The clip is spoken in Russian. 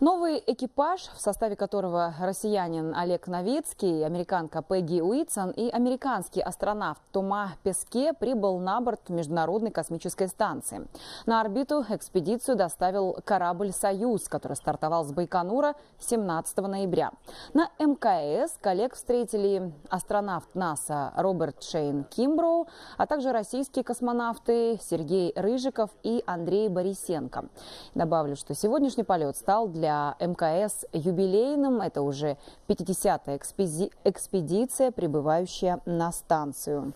Новый экипаж, в составе которого россиянин Олег Новицкий, американка Пегги Уитсон и американский астронавт Тома Песке прибыл на борт Международной космической станции. На орбиту экспедицию доставил корабль «Союз», который стартовал с Байконура 17 ноября. На МКС коллег встретили астронавт НАСА Роберт Шейн Кимброу, а также российские космонавты Сергей Рыжиков и Андрей Борисенко. Добавлю, что сегодняшний полет стал для для МКС юбилейным. Это уже 50-я экспеди... экспедиция, прибывающая на станцию.